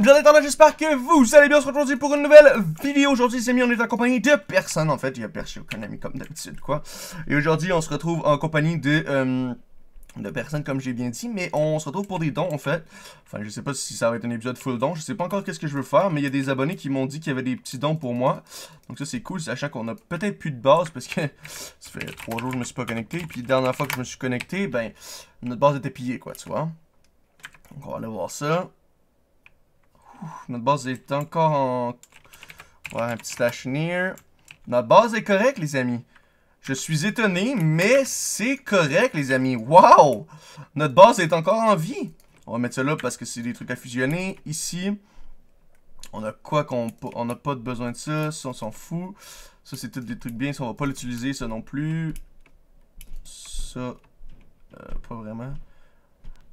bien là, j'espère que vous allez bien. On se retrouve aujourd'hui pour une nouvelle vidéo. Aujourd'hui, c'est mis, on est en compagnie de personne en fait. Il n'y a perché aucun ami comme d'habitude, quoi. Et aujourd'hui, on se retrouve en compagnie de. Euh, de personnes comme j'ai bien dit, mais on se retrouve pour des dons en fait. Enfin, je sais pas si ça va être un épisode full don, je sais pas encore qu'est-ce que je veux faire, mais il y a des abonnés qui m'ont dit qu'il y avait des petits dons pour moi. Donc ça c'est cool, sachant qu'on a peut-être plus de base parce que ça fait trois jours que je me suis pas connecté, puis la dernière fois que je me suis connecté, ben notre base était pillée quoi, tu vois. Donc on va aller voir ça notre base est encore en... Ouais, un petit stash near. Notre base est correcte, les amis. Je suis étonné, mais c'est correct, les amis. Wow! Notre base est encore en vie. On va mettre ça là parce que c'est des trucs à fusionner. Ici, on a quoi qu'on... On n'a pas besoin de ça. Ça, on s'en fout. Ça, c'est tout des trucs bien. Ça, on va pas l'utiliser, ça non plus. Ça, euh, pas vraiment.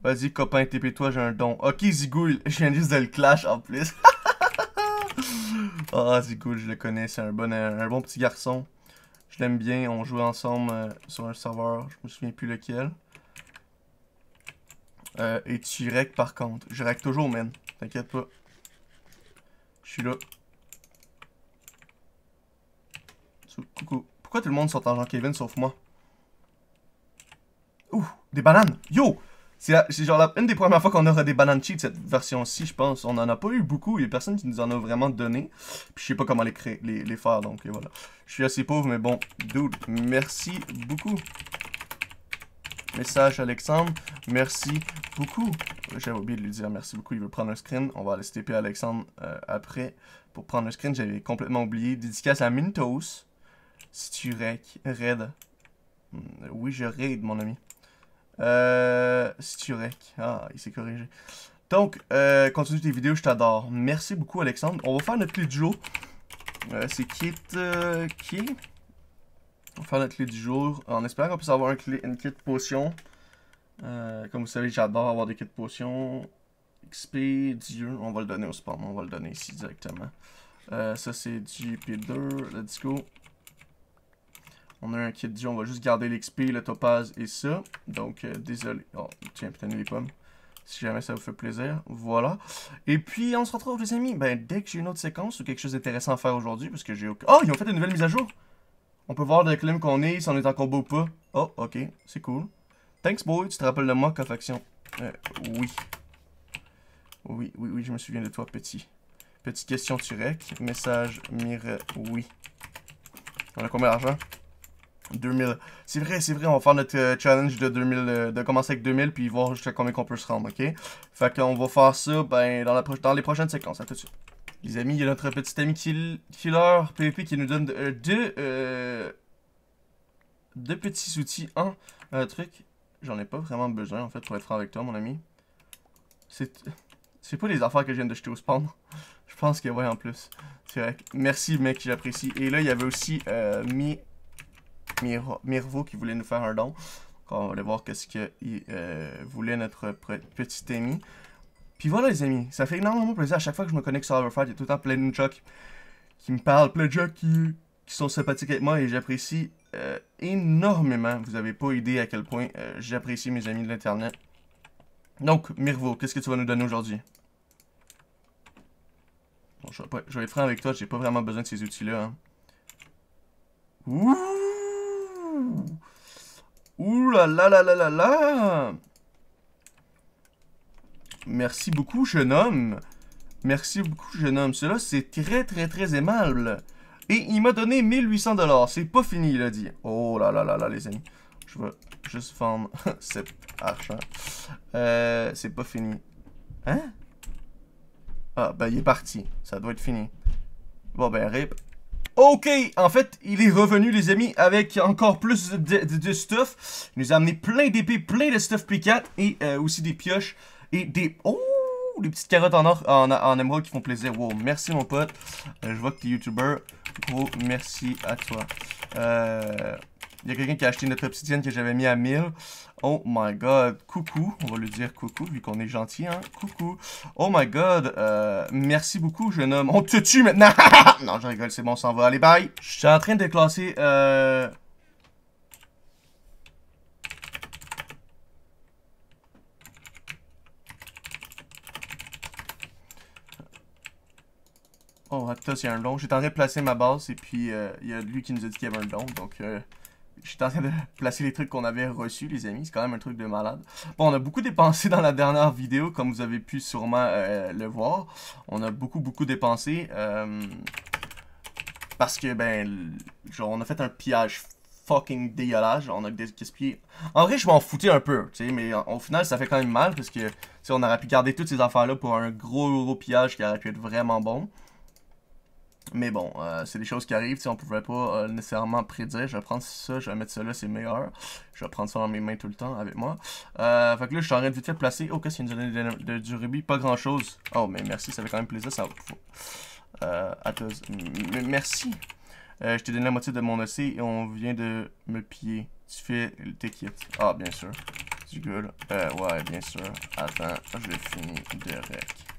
Vas-y, copain, TP-toi, j'ai un don. Ok, Zigoule je viens juste de le clash en plus. Ah, oh, je le connais, c'est un bon, un bon petit garçon. Je l'aime bien, on joue ensemble euh, sur un serveur, je me souviens plus lequel. Euh, et tu rec par contre. Je rec toujours, man. T'inquiète pas. Je suis là. Coucou. Pourquoi tout le monde sort en Jean-Kevin sauf moi? Ouh, des bananes! Yo! C'est genre la, une des premières fois qu'on aura des bananes cheats, cette version-ci, je pense. On en a pas eu beaucoup. Il y a personne qui nous en a vraiment donné. Puis je sais pas comment les, créer, les, faire, donc euh, voilà. Je suis assez pauvre, mais bon, dude, merci beaucoup. Message Alexandre, merci beaucoup. J'avais oublié de lui dire merci beaucoup, il veut prendre un screen. On va aller stepper Alexandre euh, après pour prendre un screen. J'avais complètement oublié. Dédicace à Mintos. Si tu raid. Hmm, oui, je raid, mon ami. Euh, Sturek. Ah, il s'est corrigé. Donc, euh, continue tes vidéos, je t'adore. Merci beaucoup, Alexandre. On va faire notre clé du jour. Euh, c'est kit... Euh, qui? On va faire notre clé du jour en espérant qu'on puisse avoir clé, une kit potion. Euh, comme vous savez, j'adore avoir des kits potions. XP, Dieu, on va le donner au spawn, On va le donner ici directement. ça, c'est du P2. Let's go. On a un kit dit on va juste garder l'XP, le topaz et ça. Donc, euh, désolé. Oh, tiens, putain, les pommes. Si jamais ça vous fait plaisir. Voilà. Et puis, on se retrouve, les amis. Ben, dès que j'ai une autre séquence ou quelque chose d'intéressant à faire aujourd'hui, parce que j'ai aucun... Oh, ils ont fait une nouvelle mise à jour! On peut voir le clim qu'on est, si on est en combo ou pas. Oh, ok. C'est cool. Thanks, boy. Tu te rappelles de moi, Cofaction? Euh, oui. Oui, oui, oui, je me souviens de toi, petit. Petite question, tu Message, mire, oui. On a combien d'argent? 2000. C'est vrai, c'est vrai, on va faire notre euh, challenge de 2000, euh, de commencer avec 2000 puis voir jusqu'à combien qu'on peut se rendre, ok? Fait qu'on va faire ça, ben, dans, la dans les prochaines séquences, à tout de suite. Les amis, il y a notre petit ami Killer PvP qui nous donne euh, deux, deux petits outils. Un, truc, j'en ai pas vraiment besoin en fait pour être franc avec toi mon ami. C'est pas les affaires que je viens de jeter au spawn. Je pense que ouais en plus. C'est vrai. Merci mec, j'apprécie. Et là, il y avait aussi euh, Mirvo qui voulait nous faire un don. on va aller voir qu'est-ce que euh, voulait notre petit ami. Puis voilà les amis, ça fait énormément plaisir à chaque fois que je me connecte sur Overfight, il y a tout le temps plein de gens qui, me parlent, plein de gens qui, sont sympathiques avec moi et j'apprécie euh, énormément. Vous avez pas idée à quel point euh, j'apprécie mes amis de l'internet. Donc Mirvo, qu'est-ce que tu vas nous donner aujourd'hui? je, vais être franc avec toi, j'ai pas vraiment besoin de ces outils-là. Hein. Ouh! Ouh là là là là là Merci beaucoup, jeune homme. Merci beaucoup, jeune homme. Cela, c'est très, très, très aimable. Et il m'a donné 1800 dollars. C'est pas fini, il a dit. Oh là là là là, les amis. Je veux juste vendre cet argent. Euh, c'est pas fini. Hein? Ah, ben, il est parti. Ça doit être fini. Bon, ben, rip. Ok, en fait, il est revenu, les amis, avec encore plus de, stuff. Il nous a amené plein d'épées, plein de stuff P4 et euh, aussi des pioches et des... Oh! Des petites carottes en, or, en, en émeraude qui font plaisir. Wow, merci mon pote. Euh, je vois que t'es YouTuber. Gros merci à toi. Euh, il y a quelqu'un qui a acheté notre obsidienne que j'avais mis à 1000. Oh my god, coucou. On va lui dire coucou, vu qu'on est gentil, hein. Coucou. Oh my god, euh, merci beaucoup, jeune homme. On te tue maintenant. non, je rigole, c'est bon, on s'en va. Allez, bye. Je suis en train de classer, euh... Oh, attends, il un long. J'étais en train de placer ma base et puis euh, il y a lui qui nous a dit qu'il y avait un long, donc... Euh suis en train de placer les trucs qu'on avait reçus, les amis. C'est quand même un truc de malade. Bon, on a beaucoup dépensé dans la dernière vidéo, comme vous avez pu sûrement euh, le voir. On a beaucoup, beaucoup dépensé. Euh, parce que, ben, genre, on a fait un pillage fucking dégueulasse. On a gaspillé. En vrai, je m'en foutais un peu, tu sais, mais au final, ça fait quand même mal parce que, tu sais, on aurait pu garder toutes ces affaires-là pour un gros, gros pillage qui aurait pu être vraiment bon. Mais bon, euh, c'est des choses qui arrivent, on pouvait pas euh, nécessairement prédire. Je vais prendre ça, je vais mettre ça là, c'est meilleur. Je vais prendre ça dans mes mains tout le temps avec moi. Euh, fait que là, je suis en train de vite placer. Oh, qu'est-ce qu'il nous a donné de, du rubis Pas grand-chose. Oh, mais merci, ça fait quand même plaisir, ça va. Atos, merci. je t'ai donné la moitié de mon OC et on vient de me piller. Tu fais tes kits. Ah, bien sûr. Du Euh, ouais, bien sûr. Attends, je vais finir direct.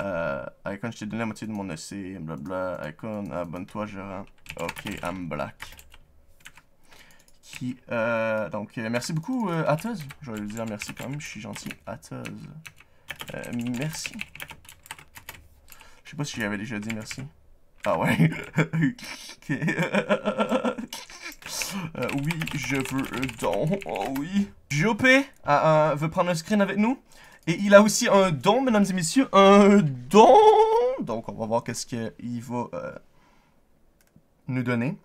Euh, icon, je t'ai donné la moitié de mon essai, blablabla. Icon, abonne-toi, gérant. Ok, I'm black. Qui, euh, donc, euh, merci beaucoup, euh, Ataz. Je vais dire merci quand même, je suis gentil. Euh, merci. Je sais pas si j'avais déjà dit merci. Ah ouais. Euh, oui, je veux donc. Oh oui. Jopé veut prendre un screen avec nous. Et il a aussi un don, mesdames et messieurs, un don. Donc, on va voir qu'est-ce qu'il va euh, nous donner.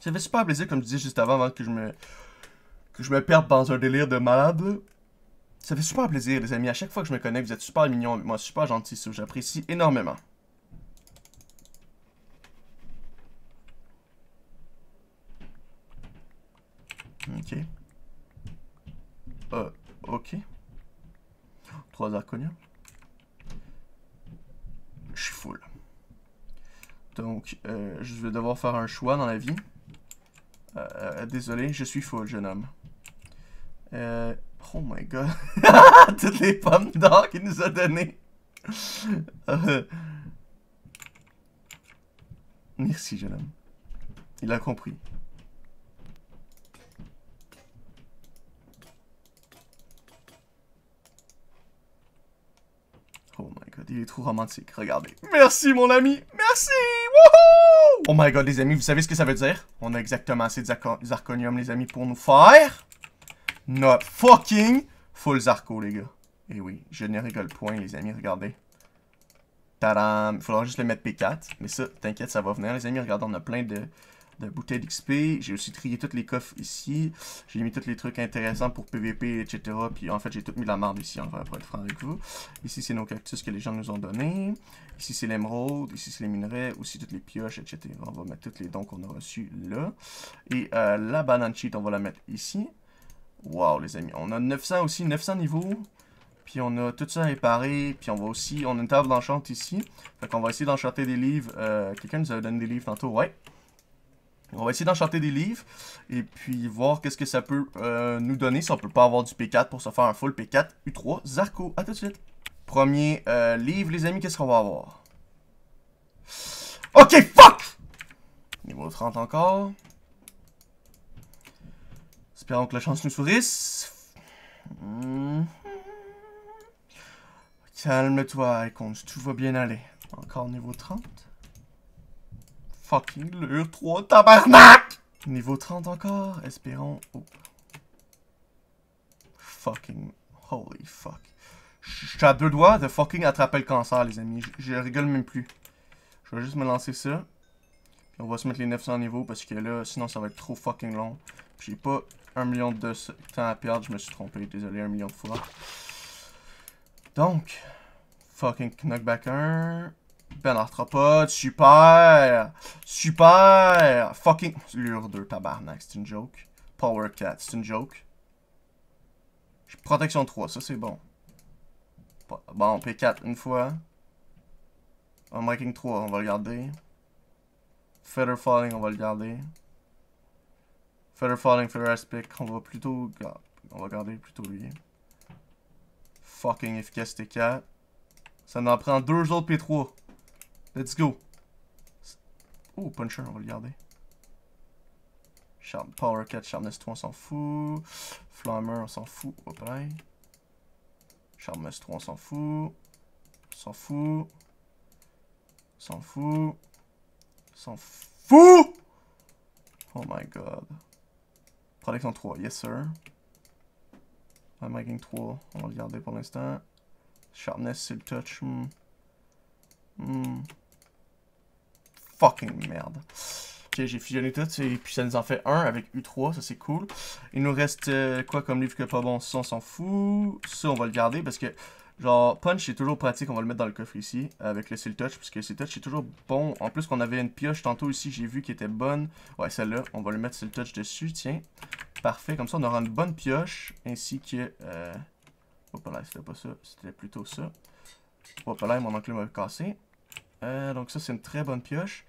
Ça fait super plaisir, comme je disais juste avant, avant que je me que je me perde dans un délire de malade. Ça fait super plaisir, les amis. À chaque fois que je me connecte, vous êtes super mignons moi, super gentils. J'apprécie énormément. Ok. Euh, ok. 3 Je suis full. Donc, euh, je vais devoir faire un choix dans la vie. Euh, désolé, je suis full, jeune homme. Euh, oh my god. Toutes les pommes d'or qu'il nous a données. Merci, jeune homme. Il a compris. Oh my god, il est trop romantique, regardez. Merci mon ami, merci, wouhou! Oh my god les amis, vous savez ce que ça veut dire? On a exactement assez de les amis pour nous faire... Notre fucking full zarco les gars. Et eh oui, je ne rigole point les amis, regardez. Tadam! Il faudra juste le mettre P4, mais ça, t'inquiète, ça va venir les amis, regardez, on a plein de... La bouteille d'XP. J'ai aussi trié toutes les coffres ici. J'ai mis tous les trucs intéressants pour PVP, etc. Puis en fait, j'ai tout mis la marde ici, on va pour être franc avec vous. Ici, c'est nos cactus que les gens nous ont donnés. Ici, c'est l'émeraude. Ici, c'est les minerais. Aussi, toutes les pioches, etc. On va mettre toutes les dons qu'on a reçus là. Et euh, la banane cheat, on va la mettre ici. Waouh, les amis. On a 900 aussi, 900 niveaux. Puis on a tout ça réparé. Puis on va aussi... On a une table d'enchant ici. Fait qu'on va essayer d'enchanter des livres. Euh, quelqu'un nous a donné des livres tantôt. Ouais. On va essayer d'enchanter des livres et puis voir qu'est-ce que ça peut euh, nous donner si on peut pas avoir du P4 pour se faire un full P4 U3 Zarco. À tout de suite. Premier euh, livre, les amis, qu'est-ce qu'on va avoir? Ok, fuck! Niveau 30 encore. Espérons que la chance nous sourisse. Hmm. Calme-toi, Icon, tout va bien aller. Encore niveau 30 fucking le 3, tabarnak! Niveau 30 encore, espérons. Fucking, holy fuck. Je suis à deux doigts de fucking attraper le cancer, les amis. Je rigole même plus. Je vais juste me lancer ça. on va se mettre les 900 niveaux parce que là, sinon ça va être trop fucking long. J'ai pas un million de temps à perdre, je me suis trompé, désolé, un million de fois. Donc, fucking knockback 1 peine Super! Super! Fucking... Lure 2, tabarnak, c'est une joke. Power 4, c'est une joke. Protection 3, ça c'est bon. Bon, P4 une fois. Un Unbreaking 3, on va le garder. Feather Falling, on va le garder. Feather Falling, Feather aspect, on va plutôt... On va garder plutôt lui. Fucking efficacité 4. Ça en prend deux autres P3. Let's go. Oh, puncher, on va le garder. Charm, Power 4, Sharpness 3, on s'en fout. Flammer, on s'en fout. Hop là. Sharpness 3, on s'en fout. S'en fout. S'en fout. S'en fout! Oh my god. Production 3, yes sir. I'm making 3, on va le garder pour l'instant. Sharpness, c'est le touch. Hmm. Hmm fucking merde. Ok, j'ai fusionné tout, et puis ça nous en fait un avec U3, ça c'est cool. Il nous reste euh, quoi comme livre que pas bon, ça on s'en fout. Ça on va le garder parce que, genre, Punch est toujours pratique, on va le mettre dans le coffre ici, avec le SilTouch Touch, parce que le Touch est toujours bon. En plus qu'on avait une pioche tantôt ici, j'ai vu qui était bonne. Ouais, celle-là, on va le mettre Seal Touch dessus, tiens. Parfait, comme ça on aura une bonne pioche, ainsi que... Euh... Hop là, c'était pas ça, c'était plutôt ça. Hop là, mon enclume m'a cassé. Euh, donc ça, c'est une très bonne pioche.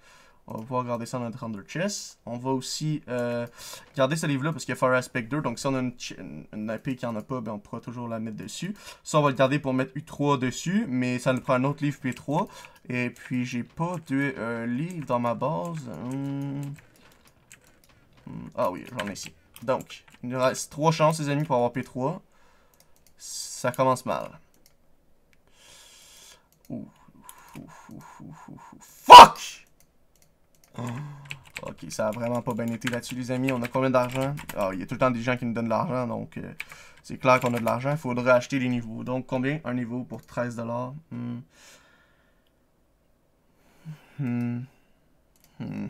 On va pouvoir garder ça dans notre under Chest. On va aussi euh, garder ce livre-là parce qu'il y a Fire Aspect 2. Donc si on a une, une qui en a pas, ben, on pourra toujours la mettre dessus. Ça, on va le garder pour mettre U3 dessus. Mais ça nous prend un autre livre P3. Et puis, j'ai pas de euh, livre dans ma base. Hum. Hum. ah oui, j'en ai ici. Donc, il nous reste 3 chances, les amis, pour avoir P3. Ça commence mal. Ouh, Fuck! Ah. Ok, ça a vraiment pas bien été là-dessus, les amis. On a combien d'argent? Ah, il y a tout le temps des gens qui nous donnent de l'argent, donc euh, c'est clair qu'on a de l'argent. Il faudrait acheter des niveaux. Donc, combien? Un niveau pour 13$. Hmm. 102 hmm. Hmm.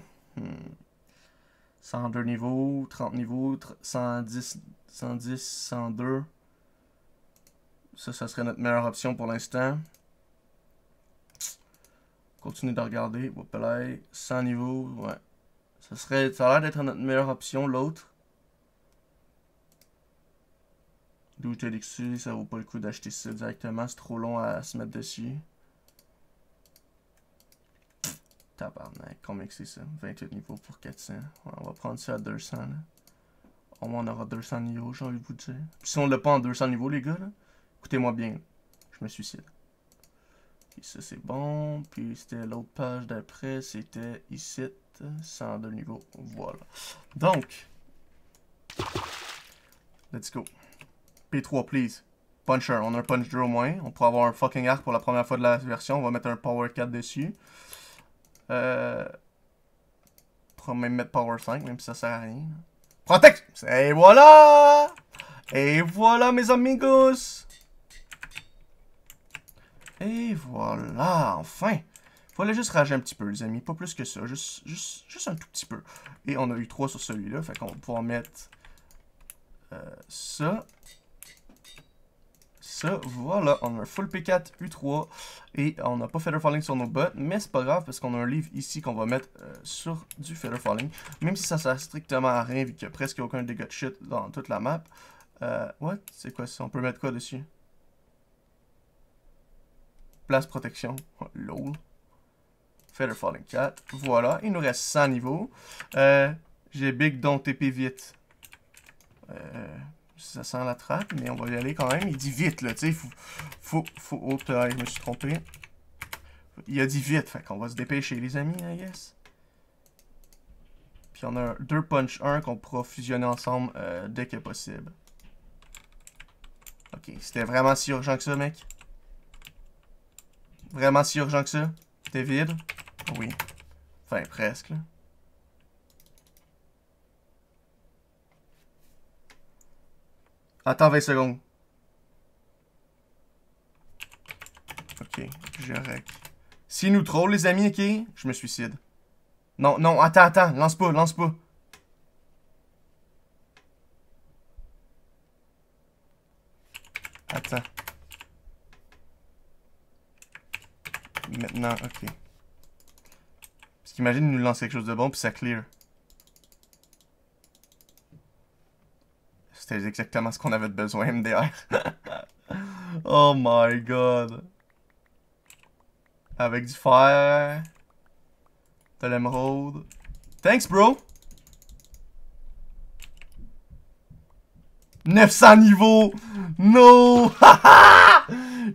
Hmm. niveaux, 30 niveaux, 110, 110, 102. Ça, ça serait notre meilleure option pour l'instant. Continuez de regarder. 100 niveaux. Ouais. Ça, serait, ça a l'air d'être notre meilleure option, l'autre. Looter l'excuse, ça vaut pas le coup d'acheter ça directement. C'est trop long à, se mettre dessus. Tabarnak, combien que c'est ça? 28 niveaux pour 400. on va prendre ça à 200. Au moins, on aura 200 niveaux, j'ai envie de vous dire. Puis si on l'a pas en 200 niveaux, les gars, écoutez-moi bien. Je me suicide ça, c'est bon. Puis c'était l'autre page d'après, c'était ici, 102 niveaux. Voilà. Donc, let's go. P3, please. Puncher, on a un punch draw au moins. On pourra avoir un fucking arc pour la première fois de la version. On va mettre un power 4 dessus. Euh... On même mettre power 5, même si ça sert à rien. Protect! Et voilà! Et voilà, mes amigos! Et voilà, enfin! Fallait juste rager un petit peu, les amis. Pas plus que ça. Juste, juste, un tout petit peu. Et on a eu 3 sur celui-là. Fait qu'on va pouvoir mettre euh, ça. Ça, voilà. On a un full P4, U3. Et on n'a pas Feather Falling sur nos bottes. Mais c'est pas grave parce qu'on a un livre ici qu'on va mettre euh, sur du Feather Falling. Même si ça sert strictement à rien vu qu'il n'y a presque aucun dégât de shit dans toute la map. Euh, what? C'est quoi ça? On peut mettre quoi dessus? place protection. Lol. Feather Falling Cat. Voilà, il nous reste 100 niveaux. Euh, j'ai Big Don't TP vite. Euh, ça sent la trappe, mais on va y aller quand même. Il dit vite, là, tu sais. Faut, faut, faut... Oh, je me suis trompé. Il a dit vite, fait qu'on va se dépêcher, les amis, I guess. Puis on a deux punch 1 qu'on pourra fusionner ensemble euh, dès que possible. Ok, c'était vraiment si urgent que ça, mec. Vraiment si urgent que ça? T'es vide? Oui. Enfin, presque. Là. Attends 20 secondes. Ok, je rec. Si nous troll les amis, ok, je me suicide. Non, non, attends, attends, lance pas, lance pas. Attends. maintenant. Ok. Parce qu'imagine, il nous lance quelque chose de bon, puis ça clear. C'était exactement ce qu'on avait besoin, MDR. oh my god. Avec du fer. De l'émeraude. Thanks, bro! 900 niveaux! No!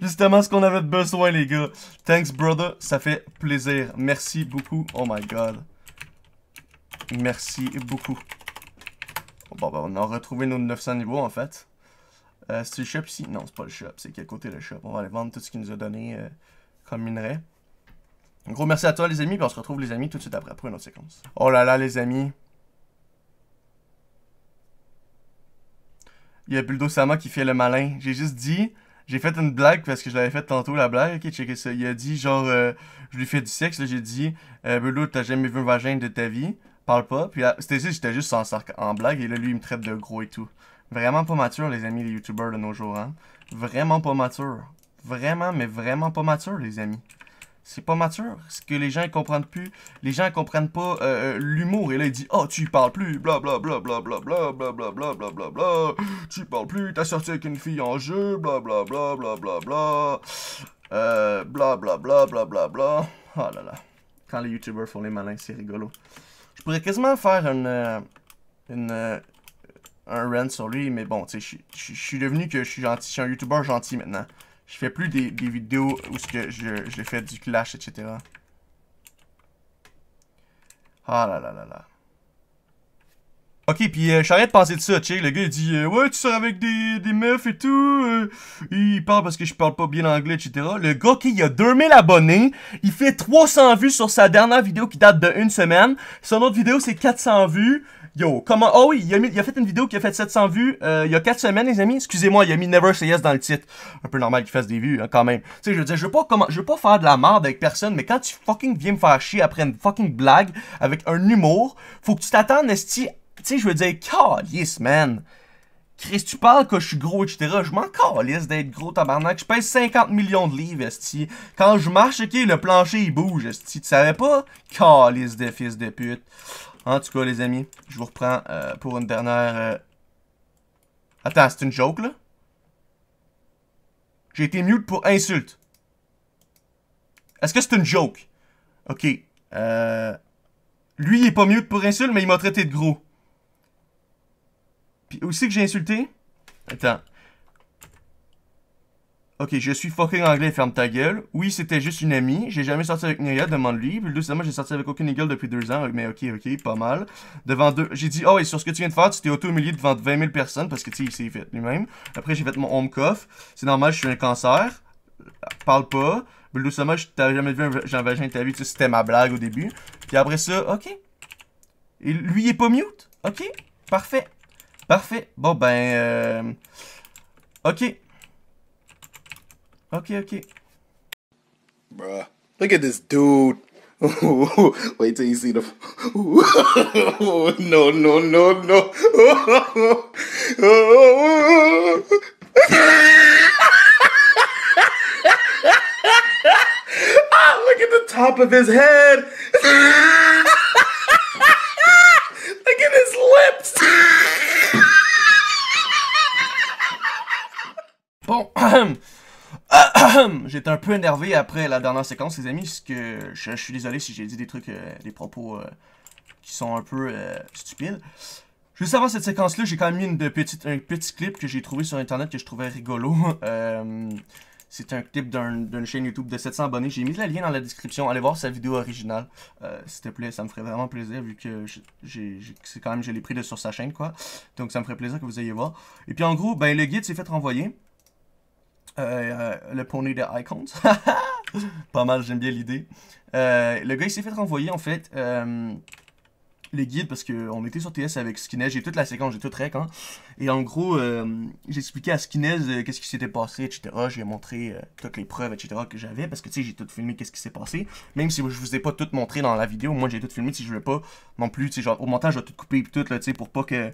Justement, ce qu'on avait besoin, les gars. Thanks, brother. Ça fait plaisir. Merci beaucoup. Oh my god. Merci beaucoup. Bon, bah on a retrouvé nos 900 niveaux, en fait. Euh, c'est le shop ici? Non, c'est pas le shop. C'est à côté le shop? On va aller vendre tout ce qu'il nous a donné euh, comme minerai. Un gros merci à toi, les amis. on se retrouve, les amis, tout de suite après pour une autre séquence. Oh là là, les amis. Il y a Buldo Sama qui fait le malin. J'ai juste dit, j'ai fait une blague parce que je l'avais fait tantôt, la blague. Ok, checker ça. Il a dit genre, euh, je lui fais du sexe. Là, j'ai dit, euh, t'as jamais vu un vagin de ta vie. Parle pas. Puis ah, c'était j'étais juste en, blague. Et là, lui, il me traite de gros et tout. Vraiment pas mature, les amis, les youtubeurs de nos jours. Hein. Vraiment pas mature. Vraiment, mais vraiment pas mature, les amis c'est pas mature, ce que les gens comprennent plus, les gens comprennent pas l'humour et là il dit "Oh, tu parles plus, bla bla bla bla bla bla bla bla bla bla bla bla. Tu parles plus, t'as sorti avec une fille en jeu, bla bla bla bla bla bla. Euh bla bla bla bla bla bla. Oh là là. Quand les youtubeurs font les malins, c'est rigolo. Je pourrais quasiment faire une une un run sur lui, mais bon, tu sais, je suis devenu que je suis gentil, je suis un youtubeur gentil maintenant. Je fais plus des, des vidéos où que je, je fais du clash, etc. Ah là là là là. Ok, puis euh, j'arrête de penser de ça, tu sais. Le gars, il dit euh, Ouais, tu sors avec des, des meufs et tout. Euh. il parle parce que je parle pas bien anglais, etc. Le gars, qui a 2000 abonnés. Il fait 300 vues sur sa dernière vidéo qui date de une semaine. Son autre vidéo, c'est 400 vues. Yo, comment. Oh oui, il a, il a, fait une vidéo qui a fait 700 vues euh, il y a 4 semaines, les amis. Excusez-moi, il a mis Never Say Yes dans le titre. Un peu normal qu'il fasse des vues, hein, quand même. Tu sais, je veux dire, je veux, pas comment... je veux pas faire de la merde avec personne, mais quand tu fucking viens me faire chier après une fucking blague avec un humour, faut que tu t'attendes, tu tu je veux dire, calice, man. Chris, tu parles que je suis gros, etc. Je m'en calisse d'être gros, tabarnak. Je pèse 50 millions de livres, esti. Quand je marche, ok, le plancher, il bouge, esti. Tu savais pas? Calice de fils de pute. En tout cas, les amis, je vous reprends euh, pour une dernière... Euh, Attends, c'est une joke, là? J'ai été mute pour insulte. Est-ce que c'est une joke? Ok. Euh, lui, il est pas mute pour insulte, mais il m'a traité de gros. Aussi que j'ai insulté? Attends. Ok, je suis fucking anglais, ferme ta gueule. Oui, c'était juste une amie. J'ai jamais sorti avec Naya demande-lui. Puis deuxièmement, j'ai sorti avec aucune gueule depuis deux ans. Mais ok, ok, pas mal. Devant deux. J'ai dit, oh, et sur ce que tu viens de faire, tu t'es auto-humilié devant 20 000 personnes parce que tu sais, il s'est fait lui-même. Après, j'ai fait mon home cough. C'est normal, je suis un cancer. Parle pas. Mais doucement, je t'avais jamais vu un vagin de ta vie. Tu sais, c'était ma blague au début. Puis après ça, ok. Et lui, il est pas mute. Ok, parfait. Parfait. Bon, ben... Euh... Ok. Ok, ok. Bruh. Look at this dude. Wait till you see the. no, no, no, no. Ah, look at the top of his head. J'étais un peu énervé après la dernière séquence, les amis, parce que je, suis désolé si j'ai dit des trucs, euh, des propos euh, qui sont un peu euh, stupides. Juste avant cette séquence-là, j'ai quand même mis une, petite, un petit clip que j'ai trouvé sur Internet que je trouvais rigolo. C'est un clip d'une chaîne YouTube de 700 abonnés. J'ai mis le lien dans la description. Allez voir sa vidéo originale, s'il te plaît. Ça me ferait vraiment plaisir vu que c'est quand même je l'ai pris de sur sa chaîne, quoi. Donc ça me ferait plaisir que vous ayez voir. Et puis en gros, ben, le guide s'est fait renvoyer. Euh, euh, le poney de Icons. pas mal, j'aime bien l'idée. Euh, le gars, il s'est fait renvoyer, en fait, euh, les guides parce qu'on était sur TS avec Skinez. J'ai toute la séquence, j'ai tout rec. Hein. Et en gros, j'expliquais à Skinez qu'est-ce qui s'était passé, etc. J'ai montré toutes les preuves, etc. que j'avais parce que, tu sais, j'ai tout filmé, qu'est-ce qui s'est passé. Même si je vous ai pas tout montré dans la vidéo, moi, j'ai tout filmé si je veux pas non plus. Tu sais, genre, au montage, je vais tout couper, tout, là, tu sais, pour pas que.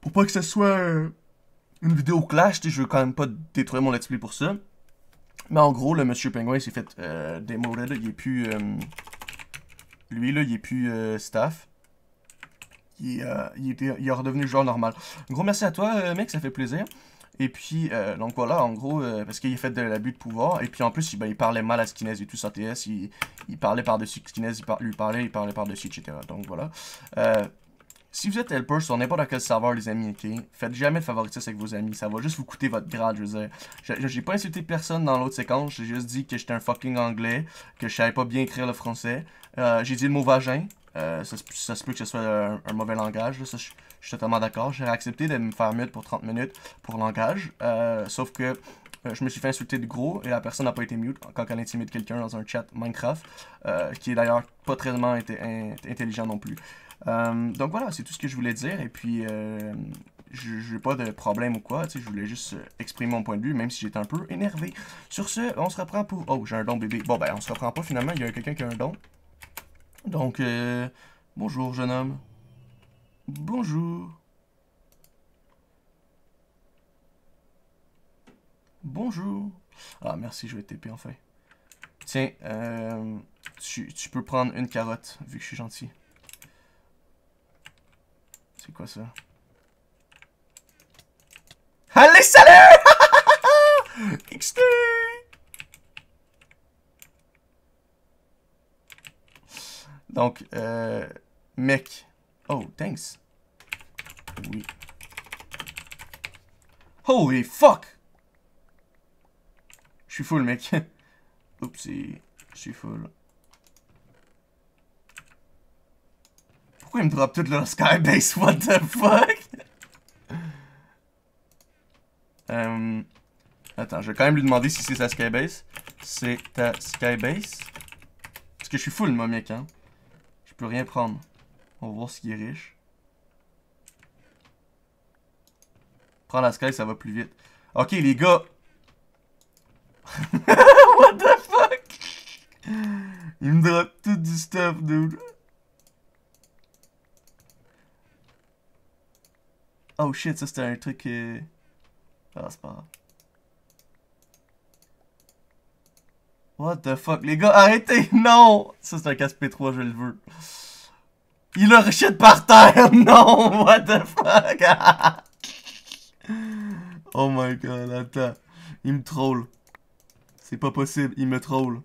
Pour pas que ce soit une vidéo clash, je veux quand même pas détruire mon let's play pour ça. Mais en gros, le Monsieur Penguin s'est fait euh, démorer, il est plus... Euh, lui, là, il est plus euh, staff. Euh, il, est redevenu joueur normal. Un gros merci à toi, mec, ça fait plaisir. Et puis, euh, donc voilà, en gros, parce qu'il a fait de l'abus de pouvoir. Et puis en plus, il, ben, il parlait mal à Skinez et tout, ça TS. Il, parlait par-dessus Skinez, il lui parlait, il parlait par-dessus, etc. Donc voilà. Euh, si vous êtes helper sur n'importe quel serveur, les amis, ok, faites jamais de favoritisme avec vos amis. Ça va juste vous coûter votre grade, je veux dire. J'ai pas insulté personne dans l'autre séquence. J'ai juste dit que j'étais un fucking anglais, que je savais pas bien écrire le français. Euh, j'ai dit le mot vagin. Euh, ça, se peut que ce soit un, mauvais langage. Là. Ça, je, suis totalement d'accord. J'aurais accepté de me faire mute pour 30 minutes pour langage. Euh, sauf que je me suis fait insulter de gros et la personne n'a pas été mute quand elle intimide quelqu'un dans un chat Minecraft, qui est d'ailleurs pas très intelligent non plus. Euh, donc voilà, c'est tout ce que je voulais dire. Et puis, euh, je n'ai pas de problème ou quoi. Je voulais juste euh, exprimer mon point de vue, même si j'étais un peu énervé. Sur ce, on se reprend pour... Oh, j'ai un don bébé. Bon, ben, on se reprend pas finalement. Il y a quelqu'un qui a un don. Donc, bonjour, jeune homme. Bonjour. Bonjour. Ah, merci, je vais TP enfin. Tiens, euh... tu peux prendre une carotte, vu que je suis gentil. C'est quoi ça Allez, salut XT Donc, euh, mec. Oh, thanks. Oui. Holy fuck! Je suis full, mec. Oups, je suis full. Pourquoi ils me drop toute leur skybase? What the fuck? Um, attends, je vais quand même lui demander si c'est sa skybase. C'est ta skybase. Parce que je suis full, moi, mec, hein. Je peux rien prendre. On va voir ce qui est riche. Prends la sky, ça va plus vite. Ok, les gars. What the fuck? Il me drop tout du stuff, dude. Oh shit, ça c'était un truc... Euh... Ah, c'est pas grave. What the fuck, les gars, arrêtez! Non! Ça c'est un casque P3, je le veux. Il le rechète par terre! Non! What the fuck! oh my god, attends. Il me troll. C'est pas possible, il me troll.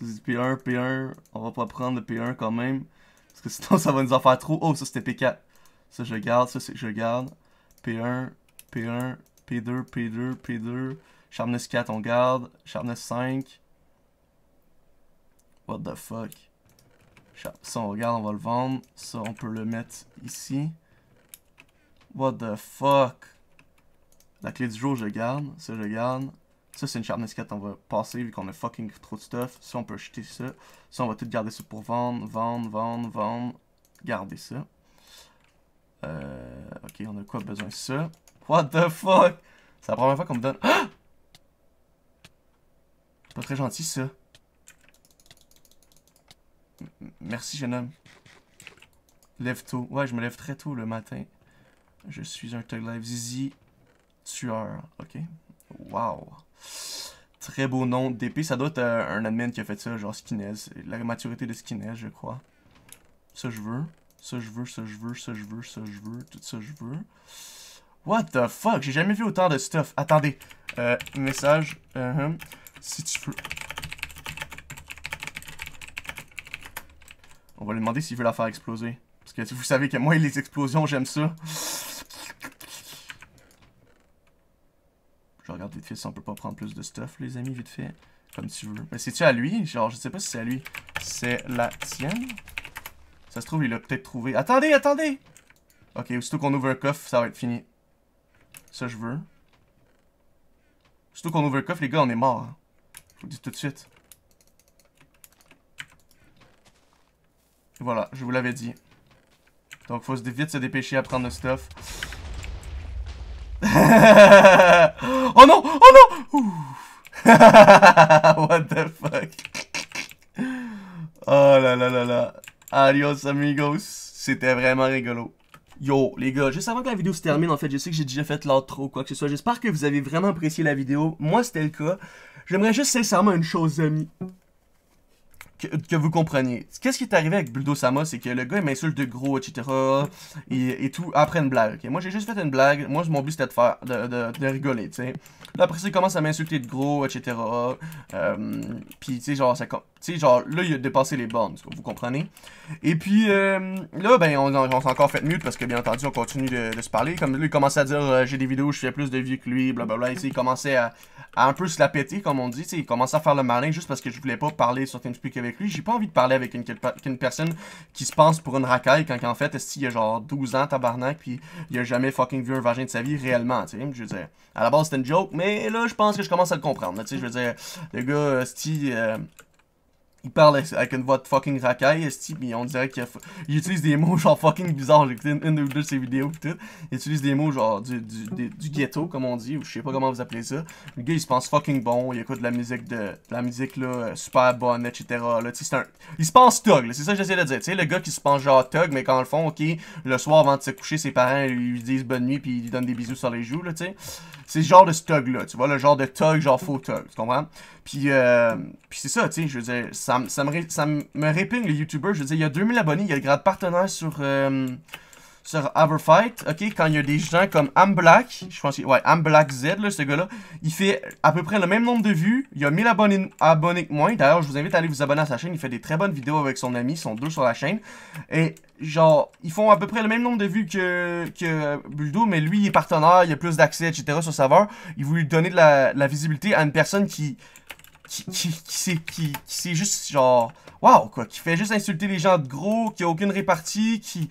C'est P1, P1, on va pas prendre le P1 quand même. Parce que sinon, ça va nous en faire trop. Oh, ça, c'était P4. Ça, je garde. Ça, c'est je garde. P1, P1, P2, P2, P2. Charmness 4, on garde. Charmness 5. What the fuck? Ça, on regarde, on va le vendre. Ça, on peut le mettre ici. What the fuck? La clé du jour, je garde. Ça, je garde. Ça, c'est une charte qu'on on va passer vu qu'on a fucking trop de stuff. Ça, on peut acheter ça. Ça, on va tout garder ça pour vendre, vendre, vendre, vendre. Garder ça. Euh, ok, on a quoi besoin de ça? What the fuck? C'est la première fois qu'on me donne... Ah! Pas très gentil, ça. merci, jeune homme. Lève tôt. Ouais, je me lève très tôt le matin. Je suis un Tug Life Zizi tueur. Ok. Wow. Très beau nom d'épée. Ça doit être euh, un admin qui a fait ça, genre Skinez. La maturité de Skinez, je crois. Ça, je veux. Ça, je veux. Ça, je veux. Ça, je veux. Ça, je veux. Tout ça, je veux. What the fuck? J'ai jamais vu autant de stuff. Attendez. Euh, message. Uh-huh. Si tu peux... On va lui demander s'il veut la faire exploser. Parce que vous savez que moi, les explosions, j'aime ça. Si on peut pas prendre plus de stuff, les amis, vite fait. Comme tu veux. Mais c'est-tu à lui? Genre, je sais pas si c'est à lui. C'est la tienne? Ça se trouve, il l'a peut-être trouvé. Attendez, attendez! Ok, aussitôt qu'on ouvre un coffre, ça va être fini. Ça, je veux. Aussitôt qu'on ouvre un coffre, les gars, on est mort. Hein. Je vous le dis tout de suite. Voilà, je vous l'avais dit. Donc, faut vite se dépêcher à prendre le stuff. oh non Oh non What the fuck Oh là là là là Adios amigos C'était vraiment rigolo. Yo, les gars, juste avant que la vidéo se termine, en fait, je sais que j'ai déjà fait l'outro ou quoi que ce soit. J'espère que vous avez vraiment apprécié la vidéo. Moi, c'était le cas. J'aimerais juste sincèrement une chose, amis que, vous compreniez. Qu'est-ce qui est arrivé avec Buldo Sama, c'est que le gars, il m'insulte de gros, etc. Et, et, tout, après une blague. Moi, j'ai juste fait une blague. Moi, mon but, c'était de faire, de, de, rigoler, tu sais. Là, après il commence à m'insulter de gros, etc. Euh, puis, tu sais, genre, ça, genre, là, il a dépassé les bornes, vous comprenez. Et puis, euh, là, ben, on, on s'est encore fait mute parce que, bien entendu, on continue de, de se parler. Comme lui, il commençait à dire, euh, j'ai des vidéos, je fais plus de vues que lui, bla. Et il commençait à, un peu se la péter, comme on dit, Il commençait à faire le malin juste parce que je voulais pas parler sur TeamSpeak que j'ai pas envie de parler avec une, personne qui se pense pour une racaille quand en fait, il a genre 12 ans, tabarnak, puis il a jamais fucking vu un vagin de sa vie réellement, tu sais. dire, à la base, c'était une joke, mais là, je pense que je commence à le comprendre. Tu je veux dire, le gars, euh, si euh, il parle avec une voix de fucking racaille, type, pis on dirait qu'il utilise des mots genre fucking bizarres. J'ai écouté une, ou deux de ses vidéos pis tout. Il utilise des mots genre du, du, ghetto, comme on dit, ou je sais pas comment vous appelez ça. Le gars, il se pense fucking bon, il écoute de la musique de la musique là, euh, super bonne, etc. Là, un, il se pense thug, c'est ça que j'essaie de dire. Tu sais, le gars qui se pense genre thug, mais quand le fond, ok, le soir avant de se coucher, ses parents lui disent bonne nuit puis il lui donnent des bisous sur les joues, là, tu sais. C'est ce genre de stug là tu vois, le genre de tug, genre faux tug, tu comprends? Puis, euh, puis c'est ça, tu sais, je veux dire, ça, ça me, ça me youtubeurs. le YouTuber, je veux dire, il y a 2000 abonnés, il y a le grade partenaire sur... Euh, sur Everfight, ok, quand il y a des gens comme Amblack, je pense que, ouais, Amblack Z, là, ce gars-là, il fait à peu près le même nombre de vues, il a 1000 abonnés, abonnés que d'ailleurs, je vous invite à aller vous abonner à sa chaîne, il fait des très bonnes vidéos avec son ami, ils sont deux sur la chaîne, et genre, ils font à peu près le même nombre de vues que, que Bulldo mais lui, il est partenaire, il a plus d'accès, etc. sur serveur, il voulait donner de la, visibilité à une personne qui, qui, qui, qui, qui, qui, juste genre, waouh, quoi, qui fait juste insulter les gens de gros, qui a aucune répartie, qui,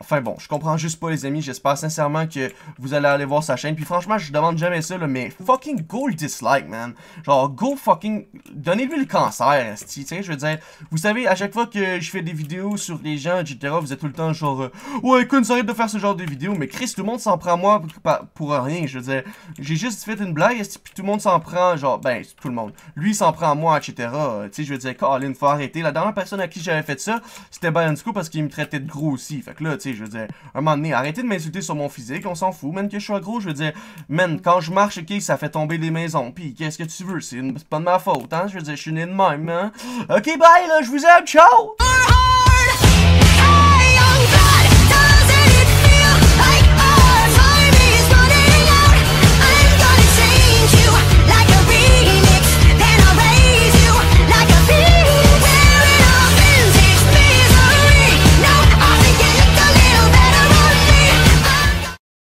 Enfin bon, je comprends juste pas les amis, j'espère sincèrement que vous allez aller voir sa chaîne. Puis franchement, je demande jamais ça, là, mais fucking go dislike, man. Genre, go fucking... Donnez-lui le cancer, tu sais, je veux dire... Vous savez, à chaque fois que je fais des vidéos sur les gens, etc., vous êtes tout le temps genre... Euh, ouais, Kun, s'arrête de faire ce genre de vidéos, mais Chris, tout le monde s'en prend à moi pour, rien, je veux dire... J'ai juste fait une blague, puis tout le monde s'en prend, genre... Ben, tout le monde. Lui s'en prend à moi, etc., euh, tu sais, je veux dire, Colin, faut arrêter. La dernière personne à qui j'avais fait ça, c'était Balansko parce qu'il me traitait de gros aussi. Fait que là, je veux dire, un moment donné, arrêtez de m'insulter sur mon physique, on s'en fout, même que je sois gros, je veux dire, man, quand je marche, ok, ça fait tomber les maisons, pis qu'est-ce que tu veux, c'est pas de ma faute, hein, je veux dire, je suis né de même, hein. Ok, bye, là, je vous aime, ciao!